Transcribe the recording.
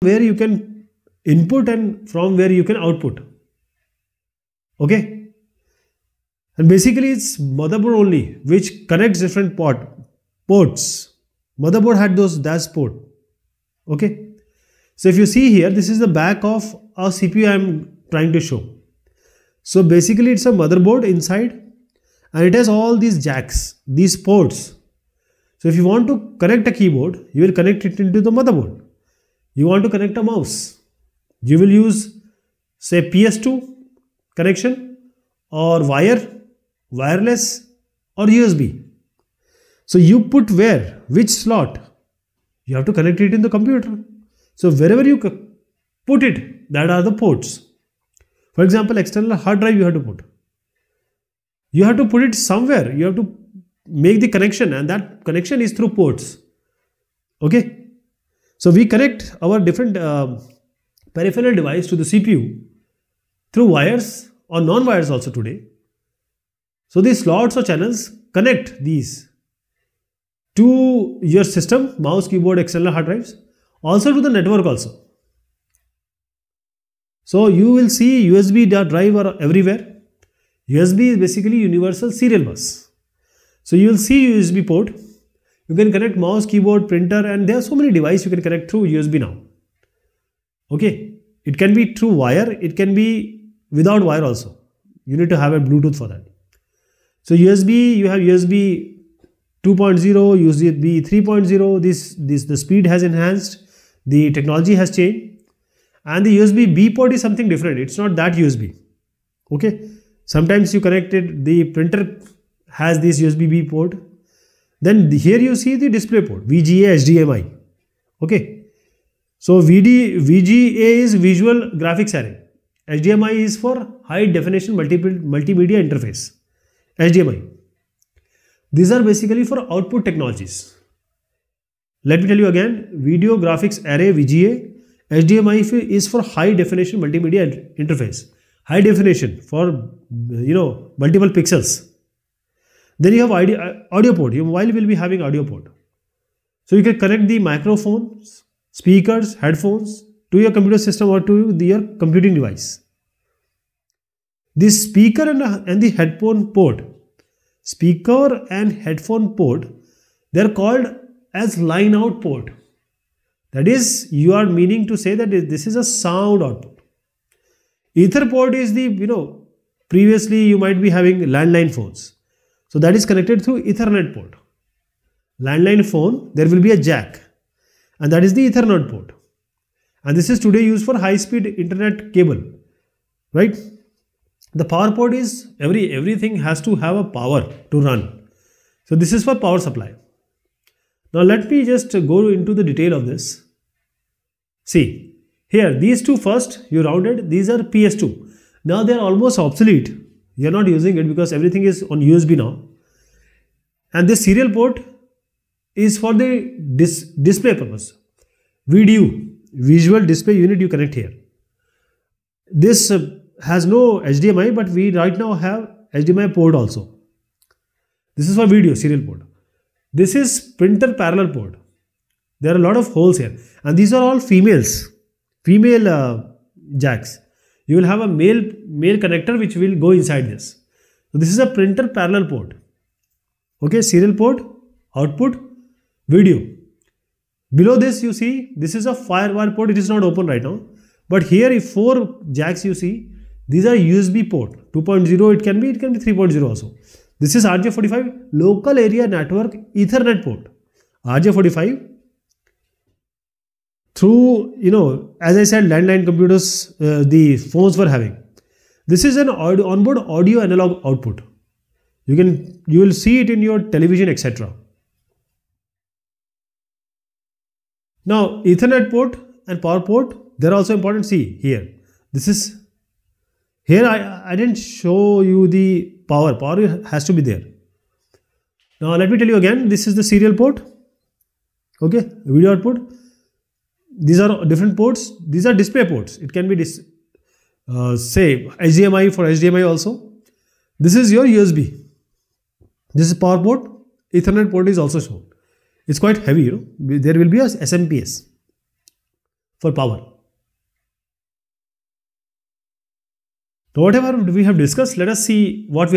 where you can input and from where you can output okay and basically it's motherboard only which connects different port ports motherboard had those dash port okay so if you see here this is the back of a cpu i'm trying to show so basically it's a motherboard inside and it has all these jacks these ports so if you want to connect a keyboard you will connect it into the motherboard you want to connect a mouse you will use say ps2 connection or wire wireless or usb so you put where which slot you have to connect it in the computer so wherever you put it that are the ports for example external hard drive you have to put you have to put it somewhere you have to make the connection and that connection is through ports okay so we connect our different uh, peripheral device to the CPU through wires or non-wires also today. So these slots or channels connect these to your system, mouse, keyboard, external hard drives, also to the network also. So you will see USB drive everywhere. USB is basically universal serial bus. So you will see USB port you can connect mouse, keyboard, printer, and there are so many devices you can connect through USB now. Okay, it can be through wire, it can be without wire also. You need to have a Bluetooth for that. So USB, you have USB 2.0, USB 3.0. This this the speed has enhanced, the technology has changed, and the USB B port is something different. It's not that USB. Okay, sometimes you connect it. The printer has this USB B port then here you see the display port VGA HDMI. Okay. So VD, VGA is visual graphics array. HDMI is for high definition multiple, multimedia interface. HDMI. These are basically for output technologies. Let me tell you again, video graphics array VGA, HDMI is for high definition multimedia interface. High definition for, you know, multiple pixels. Then you have uh, audio port. Your mobile will be having audio port. So you can connect the microphones, speakers, headphones to your computer system or to your computing device. The speaker and the headphone port, speaker and headphone port, they are called as line out port. That is, you are meaning to say that this is a sound output. Ether port is the, you know, previously you might be having landline phones. So that is connected through Ethernet port. Landline phone, there will be a jack and that is the Ethernet port. And this is today used for high speed internet cable, right? The power port is every everything has to have a power to run. So this is for power supply. Now let me just go into the detail of this. See, here these two first you rounded, these are PS2. Now they are almost obsolete you are not using it because everything is on USB now. And this serial port is for the dis display purpose. VDU, visual display unit you connect here. This uh, has no HDMI but we right now have HDMI port also. This is for video serial port. This is printer parallel port. There are a lot of holes here and these are all females, female uh, jacks you will have a male male connector which will go inside this so this is a printer parallel port okay serial port output video below this you see this is a firewire port it is not open right now but here if four jacks you see these are usb port 2.0 it can be it can be 3.0 also this is rj45 local area network ethernet port rj45 through, you know, as I said, landline computers, uh, the phones were having. This is an onboard audio analog output. You can, you will see it in your television, etc. Now, Ethernet port and power port, they're also important. See here, this is, here I, I didn't show you the power. Power has to be there. Now, let me tell you again, this is the serial port. Okay, video output these are different ports. These are display ports. It can be dis uh, say HDMI for HDMI also. This is your USB. This is power port. Ethernet port is also shown. It's quite heavy, you know. There will be a SMPS for power. So whatever we have discussed, let us see what we are.